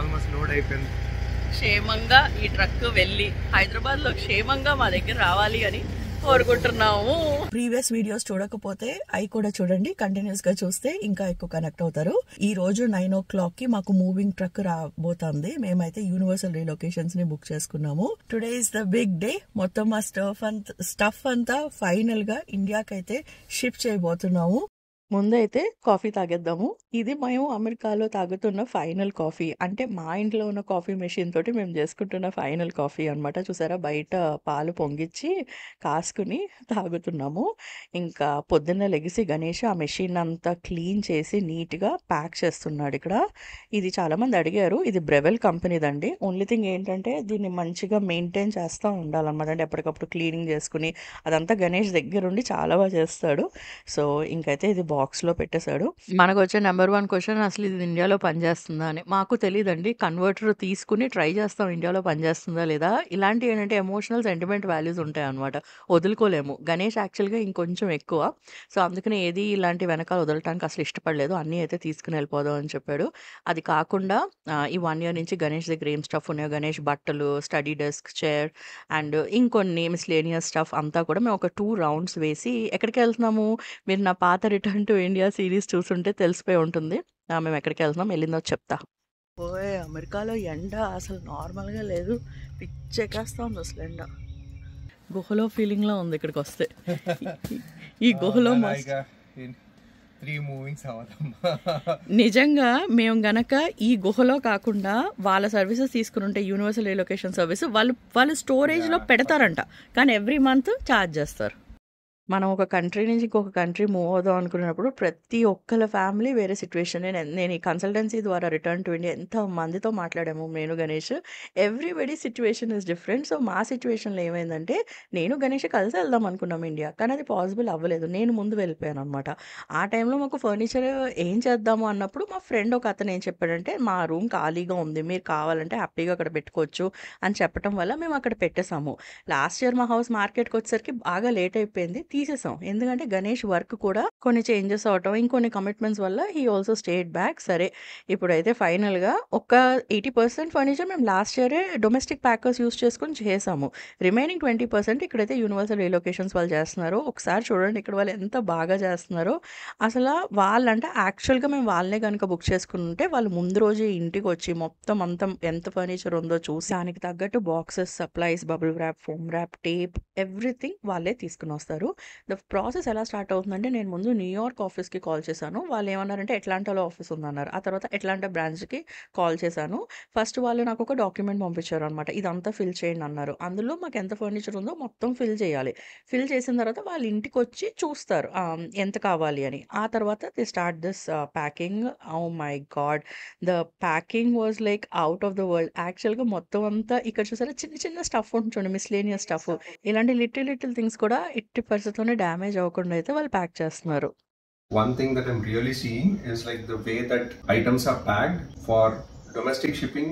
Almost load అయిపోయింది క్షేమంగా ఈ ట్రక్ వెళ్ళి హైదరాబాద్ లో క్షేమంగా మా దగ్గర రావాలి అని కోరుకుంటున్నాము ప్రీవియస్ వీడియోస్ చూడకపోతే అవి కూడా చూడండి కంటిన్యూస్ గా చూస్తే ఇంకా ఎక్కువ కనెక్ట్ అవుతారు ఈ రోజు నైన్ ఓ క్లాక్ కి మాకు మూవింగ్ ట్రక్ రాబోతుంది మేమైతే యూనివర్సల్ రీలొకేషన్స్ ని బుక్ చేసుకున్నాము today is the big day మొత్తం మా స్టఫ్ అంతా స్టఫ్ అంతా ఫైనల్ గా ఇండియాకి అయితే చేయబోతున్నాము ముందైతే కాఫీ తాగేద్దాము. ఇది మేము అమెరికాలో తాగుతున్న ఫైనల్ కాఫీ. అంటే మా ఇంట్లో ఉన్న కాఫీ మెషిన్ తోటి మేము చేసుకుంటున్న ఫైనల్ కాఫీ అనమాట. చూసారా బయట పాలు పొంగిచ్చి, కాసుకొని తాగుతున్నాము. ఇంకా పొద్దున్న లెగిసి గణేష్ ఆ మెషిన్ అంతా క్లీన్ చేసి నీట్‌గా ప్యాక్ చేస్తున్నాడు ఇక్కడ ఇది చాలామంది అడిగారు. ఇది బ్రెవెల్ కంపెనీదండి. ఓన్లీ థింగ్ ఏంటంటే దీన్ని మంచిగా మెయింటైన్ చేస్తూ ఉండాలన్నమాట అంటే ఎప్పటికప్పుడు క్లీనింగ్ చేసుకుని అదంతా గణేష్ దగ్గరుండి చాలా బాగా చేస్తాడు. సో, ఇంకైతే ఇది బాక్స్లో పెట్టేశాడు మనకు వచ్చే నెంబర్ వన్ క్వశ్చన్ అసలు ఇది ఇండియాలో పనిచేస్తుందా అని మాకు తెలియదండి కన్వర్టర్ తీసుకుని ట్రై చేస్తాం ఇండియాలో పనిచేస్తుందా లేదా ఇలాంటి ఏంటంటే ఎమోషనల్ సెంటిమెంట్ వాల్యూస్ ఉంటాయి అనమాట వదులుకోలేము గణేష్ యాక్చువల్గా ఇంకొంచెం ఎక్కువ సో అందుకని ఏది ఇలాంటి వెనకాల వదలటానికి అసలు ఇష్టపడలేదు అన్నీ అయితే తీసుకుని వెళ్ళిపోదాం అని చెప్పాడు అది కాకుండా ఈ వన్ ఇయర్ నుంచి గణేష్ దగ్గర ఏం స్టఫ్ ఉన్నాయో గణేష్ బట్టలు స్టడీ డెస్క్ చైర్ అండ్ ఇంకొన్ని మిస్లేనియస్ స్టఫ్ అంతా కూడా మేము ఒక టూ రౌండ్స్ వేసి ఎక్కడికి వెళ్తున్నాము మీరు నా పాత రిటర్న్ టు ఇండియా సిరీస్ చూస్తుంటే తెలిసిపోయి ఉంటుంది మేము ఎక్కడికి వెళ్తున్నాం వెళ్ళిందో చెప్తా పోయే అమెరికాలో ఎండ అసలు నార్మల్గా లేదు పిచ్చెక్కేస్తా ఉంది అసలు ఎండ గుహలో ఫీలింగ్లో ఉంది ఇక్కడికి వస్తే ఈ గుహలో నిజంగా మేము గనక ఈ గుహలో కాకుండా వాళ్ళ సర్వీసెస్ తీసుకుని ఉంటే యూనివర్సల్ రిలొకేషన్ సర్వీస్ వాళ్ళు వాళ్ళు స్టోరేజ్లో పెడతారంట కానీ ఎవ్రీ మంత్ ఛార్జ్ చేస్తారు మనం ఒక కంట్రీ నుంచి ఇంకొక కంట్రీ మూవ్ అవుదాం అనుకున్నప్పుడు ప్రతి ఒక్కళ్ళ ఫ్యామిలీ వేరే సిచ్యువేషన్ నేను నేను ఈ కన్సల్టెన్సీ ద్వారా రిటర్న్ టు ఇండియా ఎంత మందితో మాట్లాడాము నేను Ganesh everybody situation is different so మా సిచ్యువేషన్లో ఏమైందంటే నేను గణేష్ కలిసి వెళ్దాం అనుకున్నాం ఇండియా కానీ అది పాసిబుల్ అవ్వలేదు నేను ముందు వెళ్ళిపోయాను అనమాట ఆ టైంలో మాకు ఫర్నిచర్ ఏం చేద్దాము అన్నప్పుడు మా ఫ్రెండ్ ఒక అతను ఏం చెప్పాడంటే మా రూమ్ ఖాళీగా ఉంది మీరు కావాలంటే హ్యాపీగా అక్కడ పెట్టుకోవచ్చు అని చెప్పడం వల్ల మేము అక్కడ పెట్టేసాము లాస్ట్ ఇయర్ మా హౌస్ మార్కెట్కి వచ్చేసరికి బాగా లేట్ అయిపోయింది తీసేసాం ఎందుకంటే గణేష్ వర్క్ కూడా కొన్ని చేంజెస్ అవటం ఇంకొన్ని కమిట్మెంట్స్ వల్ల హీ ఆల్సో స్టేట్ బ్యాక్ సరే ఇప్పుడైతే ఫైనల్గా ఒక ఎయిటీ పర్సెంట్ ఫర్నిచర్ మేము లాస్ట్ ఇయరే డొమెస్టిక్ ప్యాకర్స్ యూస్ చేసుకుని చేసాము రిమైనింగ్ ట్వంటీ పర్సెంట్ ఇక్కడైతే యూనివర్సల్ రీలొకేషన్స్ వాళ్ళు చేస్తున్నారు ఒకసారి చూడండి ఇక్కడ వాళ్ళు ఎంత బాగా చేస్తున్నారో అసలు వాళ్ళంటే యాక్చువల్గా మేము వాళ్ళనే కనుక బుక్ చేసుకుంటే వాళ్ళు ముందు రోజు ఇంటికి వచ్చి మొత్తం అంత ఎంత ఫర్నిచర్ ఉందో చూసి దానికి తగ్గట్టు boxes supplies bubble wrap foam wrap tape everything వాళ్ళే తీసుకుని వస్తారు ద ప్రాసెస్ ఎలా స్టార్ట్ అవుతుందంటే నేను ముందు న్యూయార్క్ ఆఫీస్కి కాల్ చేశాను వాళ్ళు ఏమన్నారంటే ఎట్లాంటాలో ఆఫీస్ ఉందన్నారు ఆ తర్వాత ఎట్లాంటా బ్రాంచ్కి కాల్ చేశాను ఫస్ట్ వాళ్ళు నాకు ఒక డాక్యుమెంట్ పంపించారు అనమాట ఇదంతా ఫిల్ చేయండి అన్నారు అందులో మాకు ఎంత ఫర్నిచర్ ఉందో మొత్తం ఫిల్ చేయాలి ఫిల్ చేసిన తర్వాత వాళ్ళ ఇంటికి వచ్చి చూస్తారు ఎంత కావాలి అని ఆ తర్వాత the start this packing oh my god the packing was like out of the world యాక్చువల్గా మొత్తం అంతా ఇక్కడ చూసారా చిన్న చిన్న స్టఫ్ ఉంటుంది మిస్లేనియస్ స్టఫ్ ఇలాంటి లిటిల్ లిటిల్ థింగ్స్ కూడా ఎట్టి పర్సెంట్ వాటితోనే డ్యామేజ్ అవ్వకుండా అయితే వాళ్ళు ప్యాక్ చేస్తున్నారు one thing that I'm really seeing is like the way that items are packed for domestic shipping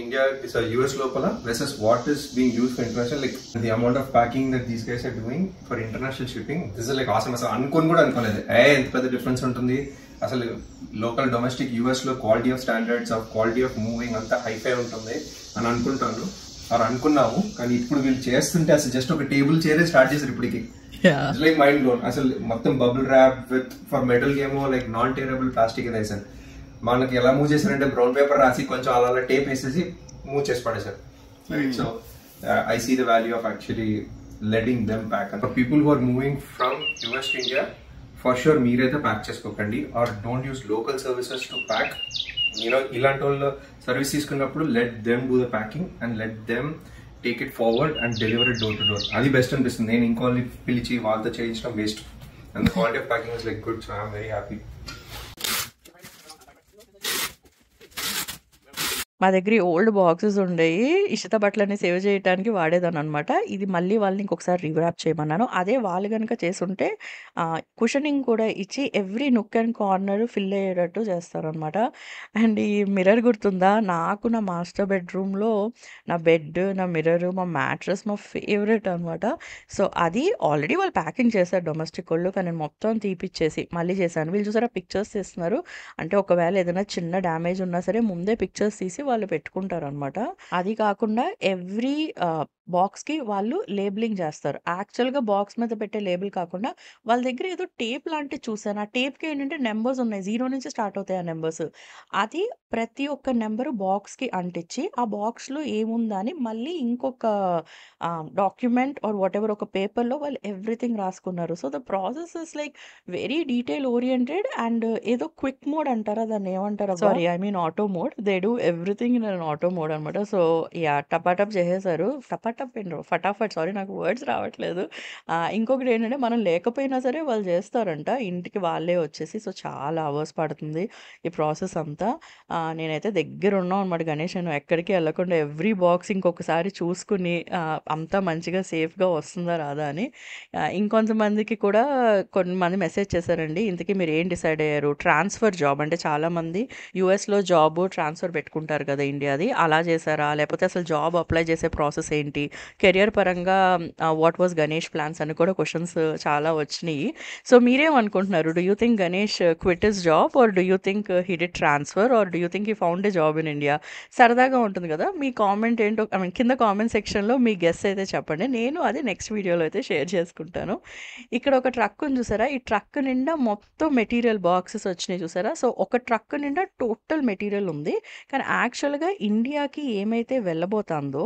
India is US లోపల versus what is being used for international like the amount of packing that these guys are doing for international shipping this like awesome అసలు అనుకోని కూడా అనుకోలేదు ఏ ఎంత పెద్ద difference ఉంటుంది అసలు local domestic US లో quality of standards of quality of moving అంతా హైఫై ఉంటుంది అని అనుకుంటాను అని అనుకున్నాము కానీ ఇప్పుడు వీళ్ళు చేస్తుంటే అసలు జస్ట్ ఒక టేబుల్ చేరే స్టార్ట్ చేశారు ఇప్పటికి ఇట్స్ లైక్ మైండ్ బ్లోన్ అసలు మొత్తం bubble wrap with for metal ఏమో లైక్ నాన్ టేరబుల్ ప్లాస్టిక్ ఇది వేసాను మనకి ఎలా మూవ్ చేశారంటే బ్రౌన్ పేపర్ రాసి కొంచెం అలా అలా టేప్ వేసేసి మూవ్ చేసి పడేశారు so I see the value of actually letting them pack for people who are moving from US India for sure మీరైతే ప్యాక్ చేసుకోకండి or don't use local services to pack you know ఇలాంటి వాళ్ళు service తీసుకున్నప్పుడు let them do the packing and let them take it forward and deliver it door to door అది best అనిపిస్తుంది నేను ఇంకోళ్ళని పిలిచి వాళ్ళతో చేయించడం waste and quality of packing is like good so I'm very happy మా దగ్గర ఓల్డ్ బాక్సెస్ ఉండేవి ఇష్ట బట్టలన్నీ సేవ్ చేయడానికి అనమాట ఇది మళ్ళీ వాళ్ళని ఇంకొకసారి రివ్రాప్ చేయమన్నాను అదే వాళ్ళు కనుక చేసుంటే కుషనింగ్ కూడా ఇచ్చి every nook and corner fill అయ్యేటట్టు చేస్తారనమాట అండ్ ఈ మిర్రర్ గుర్తుందా నాకు నా మాస్టర్ బెడ్రూమ్లో నా బెడ్ నా మిర్రర్ మా మ్యాట్రస్ మా ఫేవరెట్ అనమాట సో అది ఆల్రెడీ వాళ్ళు ప్యాకింగ్ చేశారు డొమెస్టిక్ వాళ్ళు కానీ నేను మొత్తం తీపిచ్చేసి మళ్ళీ చేశాను వీళ్ళు చూసారా పిక్చర్స్ తీస్తున్నారు అంటే ఒకవేళ ఏదైనా చిన్న డ్యామేజ్ ఉన్నా సరే ముందే పిక్చర్స్ తీసి వాళ్ళు పెట్టుకుంటారు అనమాట అది కాకుండా ఎవ్రీ బాక్స్‌కి వాళ్ళు చేస్తారు యాక్చువల్ యాక్చువల్‌గా బాక్స్ మీద పెట్టే లేబుల్ కాకుండా, వాళ్ళ దగ్గర ఏదో టేప్ లాంటివి చూసాను. ఆ ఏంటంటే నెంబర్స్ ఉన్నాయి. జీరో నుంచి స్టార్ట్ అవుతాయి ఆ నెంబర్స్ అది ప్రతి ఒక్క బాక్స్ బాక్స్‌కి అంటించి, ఆ బాక్స్‌లో ఏముందా అని మళ్ళీ ఇంకొక డాక్యుమెంట్ ఆర్ వాట్ ఎవర్ ఒక పేపర్‌లో వాళ్ళు ఎవ్రీథింగ్ రాసుకున్నారు. So, the process is like very detail oriented and ఏదో క్విక్ మోడ్ అంటారా? దాన్ని ఏమంటారు sorry. I mean auto mode. They do everything in auto mode అనమాట. So, yeah! టపాటప్ చేసేసారు. టపా తప్పిండ్రు ఫటాఫట్ సారీ నాకు వర్డ్స్ రావట్లేదు ఇంకొకటి ఏంటంటే మనం లేకపోయినా సరే వాళ్ళు చేస్తారంట ఇంటికి వాళ్ళే వచ్చేసి సో చాలా అవర్స్ పడుతుంది ఈ ప్రాసెస్ అంతా నేనైతే దగ్గర ఉన్నాం అనమాట గణేష్ నేను ఎక్కడికి వెళ్ళకుండా ఎవ్రీ బాక్స్ ఇంకొకసారి చూసుకుని అంతా మంచిగా సేఫ్గా వస్తుందా రాదా అని ఇంకొంతమందికి కూడా కొంతమంది మెసేజ్ చేశారండి ఇంతకీ మీరు ఏం డిసైడ్ అయ్యారు ట్రాన్స్ఫర్ జాబ్ అంటే చాలామంది యూఎస్లో జాబ్ ట్రాన్స్ఫర్ పెట్టుకుంటారు కదా ఇండియాది అలా చేశారా లేకపోతే అసలు జాబ్ అప్లై చేసే ప్రాసెస్ ఏంటి కెరియర్ పరంగా వాట్ వాజ్ గణేష్ ప్లాన్స్ అని కూడా క్వశ్చన్స్ uh, చాలా వచ్చినాయి సో మీరేమనుకుంటున్నారు do you think Ganesh quit is job or do you think he did transfer or do you think he found a job in India సరదాగా ఉంటుంది కదా మీ కామెంట్ ఏంటో ఐ మీన్ కింద కామెంట్ సెక్షన్లో మీ గెస్ అయితే చెప్పండి నేను అది నెక్స్ట్ వీడియోలో అయితే షేర్ చేసుకుంటాను ఇక్కడ ఒక ట్రక్ ఉంది చూసారా ఈ ట్రక్ నిండా మొత్తం మెటీరియల్ బాక్సెస్ వచ్చినాయి చూసారా సో ఒక ట్రక్ నిండా టోటల్ మెటీరియల్ ఉంది కానీ యాక్చువల్గా ఇండియాకి ఏమైతే వెళ్ళబోతుందో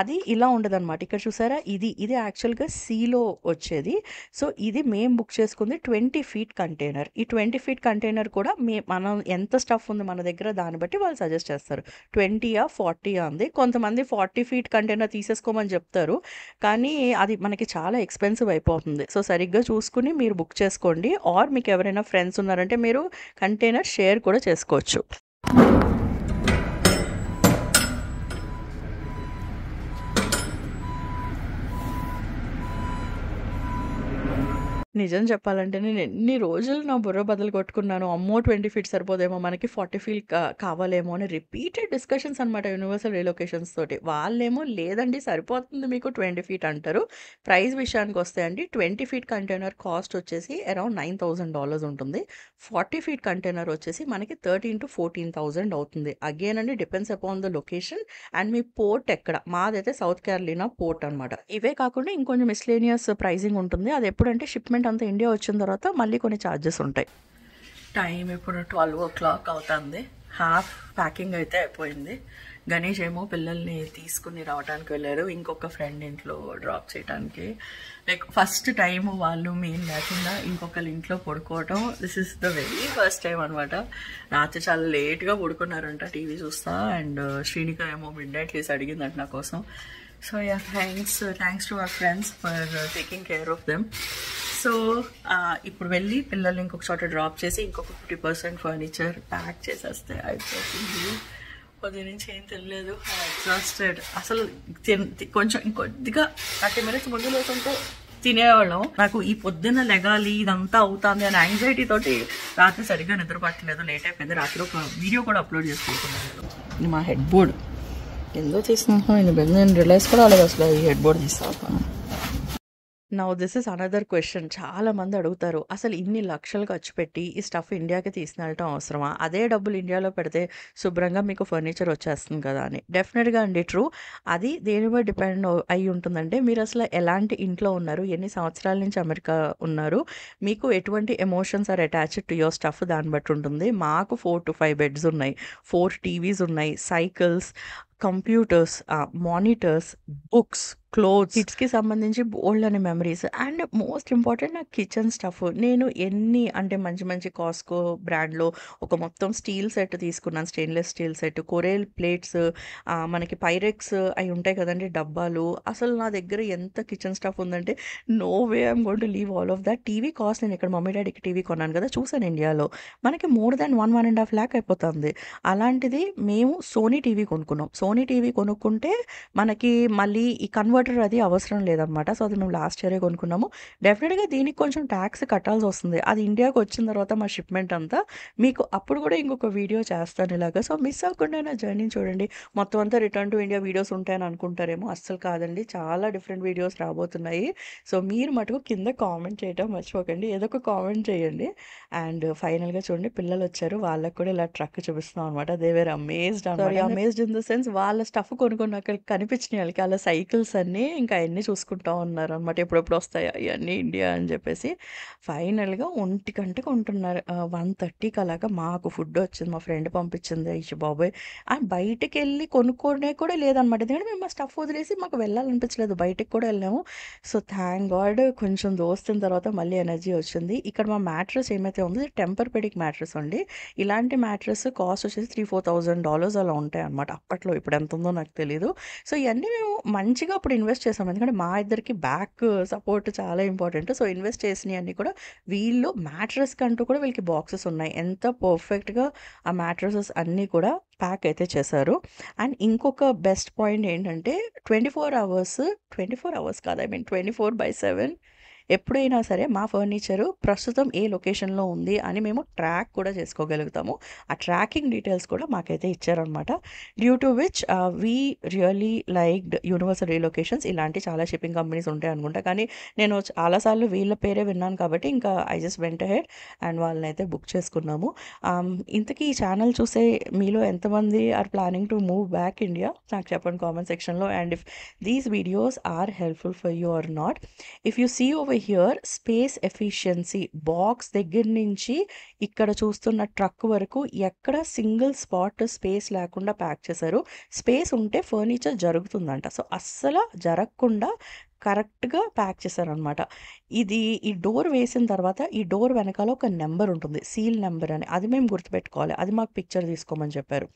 అది ఇలా అనమాట ఇక్కడ చూసారా ఇది ఇది యాక్చువల్గా సీలో వచ్చేది సో ఇది మేము బుక్ చేసుకుంది ట్వంటీ ఫీట్ కంటైనర్ ఈ ట్వంటీ ఫీట్ కంటైనర్ కూడా మే మనం ఎంత స్టఫ్ ఉంది మన దగ్గర దాన్ని బట్టి వాళ్ళు సజెస్ట్ చేస్తారు ట్వంటీయా ఫార్టీయా ఉంది కొంతమంది ఫార్టీ ఫీట్ కంటైనర్ తీసేసుకోమని చెప్తారు కానీ అది మనకి చాలా ఎక్స్పెన్సివ్ అయిపోతుంది సో సరిగ్గా చూసుకుని మీరు బుక్ చేసుకోండి ఆర్ మీకు ఎవరైనా ఫ్రెండ్స్ ఉన్నారంటే మీరు కంటైనర్ షేర్ కూడా చేసుకోవచ్చు నిజం చెప్పాలంటే నేను ఎన్ని రోజులు నా బుర్ర బదలు కొట్టుకున్నాను అమ్మో ట్వంటీ ఫీట్ సరిపోదేమో మనకి ఫార్టీ ఫీట్ కావాలేమో అని రిపీటెడ్ డిస్కషన్స్ అనమాట యూనివర్సల్ రిలొకేషన్స్ తోటి వాళ్ళేమో లేదండి సరిపోతుంది మీకు ట్వంటీ ఫీట్ అంటారు ప్రైస్ విషయానికి వస్తే అండి ట్వంటీ ఫీట్ కంటైనర్ కాస్ట్ వచ్చేసి అరౌండ్ నైన్ థౌజండ్ డాలర్స్ ఉంటుంది ఫార్టీ ఫీట్ కంటైనర్ వచ్చేసి మనకి థర్టీన్ టు ఫోర్టీన్ థౌజండ్ అవుతుంది అగైన్ అండి depends upon the location and మీ పోర్ట్ ఎక్కడ మాదైతే సౌత్ కేరళీనా పోర్ట్ అనమాట ఇవే కాకుండా ఇంకొంచెం మిస్లేనియస్ ప్రైజింగ్ ఉంటుంది అది ఎప్పుడంటే షిప్మెంట్ పేమెంట్ అంతా ఇండియా వచ్చిన తర్వాత మళ్ళీ కొన్ని ఛార్జెస్ ఉంటాయి టైం ఇప్పుడు ట్వెల్వ్ ఓ క్లాక్ అవుతుంది హాఫ్ ప్యాకింగ్ అయితే అయిపోయింది గణేష్ ఏమో పిల్లల్ని తీసుకుని రావడానికి వెళ్ళారు ఇంకొక ఫ్రెండ్ ఇంట్లో డ్రాప్ చేయడానికి లైక్ ఫస్ట్ టైం వాళ్ళు మెయిన్ లేకుండా ఇంకొకరి ఇంట్లో పడుకోవటం this is the very first time అనమాట రాత్రి చాలా లేట్గా పడుకున్నారంట టీవీ చూస్తా అండ్ uh, శ్రీనిక ఏమో మిడ్ నైట్ చేసి అడిగిందంట నా కోసం so yeah thanks thanks to our friends for taking care of them so ఇప్పుడు వెళ్ళి పిల్లల్ని ఇంకొక చోట డ్రాప్ చేసి ఇంకొక ఫిఫ్టీ పర్సెంట్ ఫర్నిచర్ ప్యాక్ చేసేస్తే అయిపోతుంది కొద్ది నుంచి ఏం తెలియదు ఎగ్జాస్టెడ్ అసలు కొంచెం ఇంకొద్దిగా థర్టీ మినిట్స్ ముందు లేకుంటే తినేవాళ్ళం నాకు ఈ పొద్దున్న లెగాలి ఇదంతా అవుతుంది అని యాంగ్జైటీ తోటి రాత్రి సరిగ్గా నిద్రపట్టలేదు లేట్ అయిపోయింది రాత్రి ఒక వీడియో కూడా అప్లోడ్ చేసుకోకుండా మా హెడ్ బోర్డ్ ఎందుకు తీసినా నేను బెడ్ నేను రిలైజ్ కూడా అవ్వలేదు అసలు ఈ హెడ్ బోర్డ్ తీసుకోవాలి now this is another question చాలామంది అడుగుతారు అసలు ఇన్ని లక్షలు ఖర్చు పెట్టి ఈ స్టఫ్ ఇండియాకి తీసుకెళ్ళటం అవసరమా అదే డబ్బులు ఇండియాలో పెడితే శుభ్రంగా మీకు ఫర్నిచర్ వచ్చేస్తుంది కదా అని డెఫినెట్గా అండి ట్రూ అది దేనిపై డిపెండ్ అయి ఉంటుందంటే మీరు అసలు ఎలాంటి ఇంట్లో ఉన్నారు ఎన్ని సంవత్సరాల నుంచి అమెరికా ఉన్నారు మీకు ఎటువంటి emotions are attached to your stuff దాన్ని బట్టి ఉంటుంది మాకు ఫోర్ టు ఫైవ్ బెడ్స్ ఉన్నాయి ఫోర్ టీవీస్ ఉన్నాయి cycles computers monitors books clothes కిడ్స్కి సంబంధించి బోల్డ్ అనే మెమరీస్ అండ్ మోస్ట్ ఇంపార్టెంట్ నా కిచెన్ స్టఫ్ నేను ఎన్ని అంటే మంచి మంచి కాస్కో బ్రాండ్లో ఒక మొత్తం స్టీల్ సెట్ తీసుకున్నాను stainless steel set Corelle plates మనకి పైరెక్స్ అవి ఉంటాయి కదండి డబ్బాలు అసలు నా దగ్గర ఎంత కిచెన్ స్టఫ్ ఉందంటే no way I'm gonna leave all of that TV cost నేను ఇక్కడ మమ్మీ డాడీకి టీవీ కొన్నాను కదా చూసాను ఇండియాలో మనకి more than one one and half lakh అయిపోతుంది అలాంటిది మేము సోనీ టీవీ కొనుక్కున్నాం సోనీ టీవీ కొనుక్కుంటే మనకి మళ్ళీ ఈ కన్వర్ట్ కన్వర్టర్ అది అవసరం లేదనమాట సో అది మేము లాస్ట్ ఇయరే కొనుక్కున్నాము డెఫినెట్గా దీనికి కొంచెం ట్యాక్స్ కట్టాల్సి వస్తుంది అది ఇండియాకి వచ్చిన తర్వాత మా షిప్మెంట్ అంతా మీకు అప్పుడు కూడా ఇంకొక వీడియో చేస్తాను ఇలాగా సో మిస్ అవ్వకుండా నా జర్నీ చూడండి మొత్తం అంతా రిటర్న్ టు ఇండియా వీడియోస్ ఉంటాయని అనుకుంటారేమో అస్సలు కాదండి చాలా డిఫరెంట్ వీడియోస్ రాబోతున్నాయి సో మీరు మటుకు కింద కామెంట్ చేయడం మర్చిపోకండి ఏదో ఒక కామెంట్ చేయండి అండ్ ఫైనల్గా చూడండి పిల్లలు వచ్చారు వాళ్ళకి కూడా ఇలా ట్రక్ చూపిస్తున్నాం అనమాట they were amazed amazed in the sense వాళ్ళ స్టఫ్ కొనుక్కున్న అక్కడికి కనిపించినాయి వాళ్ళకి వాళ్ళ సైకిల్స్ అన్ని అవన్నీ ఇంకా అవన్నీ చూసుకుంటా ఉన్నారు అనమాట ఎప్పుడెప్పుడు వస్తాయా ఇవన్నీ ఇండియా అని చెప్పేసి ఫైనల్గా ఒంటి గంటకు ఉంటున్నారు వన్ థర్టీకి అలాగా మాకు ఫుడ్ వచ్చింది మా ఫ్రెండ్ పంపించింది అయ్యి బాబాయ్ ఆ బయటకు వెళ్ళి కొనుక్కోనే కూడా లేదనమాట ఎందుకంటే మేము మా స్టఫ్ వదిలేసి మాకు వెళ్ళాలనిపించలేదు బయటకు కూడా వెళ్ళాము సో థ్యాంక్ గాడ్ కొంచెం దోస్తున్న తర్వాత మళ్ళీ ఎనర్జీ వచ్చింది ఇక్కడ మా మ్యాట్రస్ ఏమైతే ఉందో టెంపర్ పెడిక్ మ్యాట్రస్ అండి ఇలాంటి మ్యాట్రస్ కాస్ట్ వచ్చేసి త్రీ ఫోర్ థౌజండ్ డాలర్స్ అలా ఉంటాయి అనమాట అప్పట్లో ఇప్పుడు ఎంత ఉందో నాకు తెలియదు సో ఇవన్నీ మేము మంచిగా అప్పుడు ఇన్వెస్ట్ చేసాం ఎందుకంటే మా ఇద్దరికి బ్యాక్ సపోర్ట్ చాలా ఇంపార్టెంట్ సో ఇన్వెస్ట్ చేసినవి అన్నీ కూడా వీళ్ళు మ్యాట్రస్ కంటూ కూడా వీళ్ళకి బాక్సెస్ ఉన్నాయి ఎంత పర్ఫెక్ట్గా ఆ మ్యాట్రసెస్ అన్నీ కూడా ప్యాక్ అయితే చేశారు అండ్ ఇంకొక బెస్ట్ పాయింట్ ఏంటంటే twenty four hours twenty four hours కాదు I mean twenty four by seven ఎప్పుడైనా సరే మా ఫర్నిచరు ప్రస్తుతం ఏ లొకేషన్లో ఉంది అని మేము ట్రాక్ కూడా చేసుకోగలుగుతాము ఆ ట్రాకింగ్ డీటెయిల్స్ కూడా మాకైతే ఇచ్చారనమాట due to which we really liked Universal Relocations ఇలాంటి చాలా షిప్పింగ్ కంపెనీస్ ఉంటాయి అనుకుంటా కానీ నేను చాలాసార్లు వీళ్ళ పేరే విన్నాను కాబట్టి ఇంకా I just went ahead and వాళ్ళని అయితే బుక్ చేసుకున్నాము ఇంతకీ ఈ ఛానల్ చూసే మీలో ఎంతమంది are planning to move back India నాకు చెప్పండి కామెంట్ సెక్షన్లో and if these videos are helpful for you or not if you see over here space efficiency box దగ్గర నుంచి ఇక్కడ చూస్తున్న ట్రక్ వరకు ఎక్కడ సింగిల్ స్పాట్ స్పేస్ లేకుండా ప్యాక్ చేశారు స్పేస్ ఉంటే ఫర్నిచర్ జరుగుతుందంట సో అస్సలు జరగకుండా కరెక్ట్గా ప్యాక్ చేశారనమాట ఇది ఈ డోర్ వేసిన తర్వాత ఈ డోర్ వెనకాల ఒక నెంబర్ ఉంటుంది సీల్ నెంబర్ అని అది మేము గుర్తుపెట్టుకోవాలి అది మాకు పిక్చర్ తీసుకోమని చెప్పారు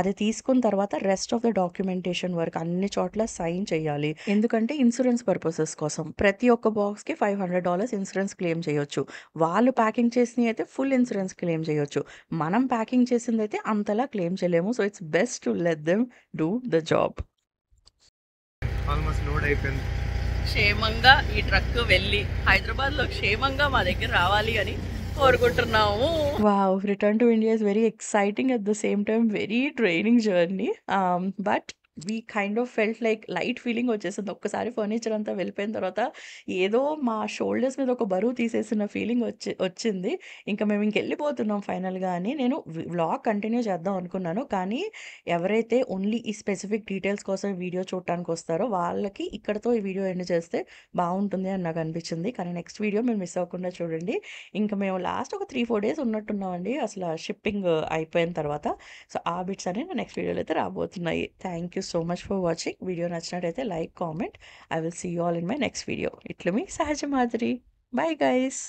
అది తీసుకున్న తర్వాత rest of the documentation work అన్ని చోట్ల సైన్ చేయాలి ఎందుకంటే ఇన్సూరెన్స్ పర్పసెస్ కోసం ప్రతి ఒక్క బాక్స్కి five hundred dollars insurance claim చేయొచ్చు వాళ్ళు ప్యాకింగ్ చేసినవి అయితే ఫుల్ ఇన్సూరెన్స్ క్లెయిమ్ చేయొచ్చు మనం ప్యాకింగ్ చేసింది అయితే అంతలా క్లెయిమ్ చేయలేము so it's best to let them do the job almost load అయిపోయింది క్షేమంగా ఈ ట్రక్ వెళ్ళి హైదరాబాద్లో క్షేమంగా మా దగ్గర రావాలి అని కోరుకుంటున్నాము wow return to India is very exciting at the same time very draining journey but we kind of felt like light feeling వచ్చేసింది ఒక్కసారి ఫర్నిచర్ అంతా వెళ్ళిపోయిన తర్వాత ఏదో మా షోల్డర్స్ మీద ఒక బరువు తీసేసిన ఫీలింగ్ వచ్చి వచ్చింది ఇంకా మేము ఇంకెళ్ళిపోతున్నాం ఫైనల్గా అని నేను వ్లాగ్ కంటిన్యూ చేద్దాం అనుకున్నాను కానీ ఎవరైతే ఓన్లీ ఈ స్పెసిఫిక్ డీటెయిల్స్ కోసం వీడియో చూడటానికి వస్తారో వాళ్ళకి ఇక్కడతో ఈ వీడియో ఎండ్ చేస్తే బాగుంటుంది అని నాకు అనిపించింది కానీ నెక్స్ట్ వీడియో మీరు మిస్ అవ్వకుండా చూడండి ఇంకా మేము లాస్ట్ ఒక త్రీ ఫోర్ డేస్ ఉన్నట్టున్నామండి అసలు షిప్పింగ్ అయిపోయిన తర్వాత సో ఆ బిట్స్ అనేవి నెక్స్ట్ వీడియోలో అయితే రాబోతున్నాయి thank you so much for watching. Video nachnaite like comment. I will see you all in my next video. Itlumi sahaja madri. Bye guys.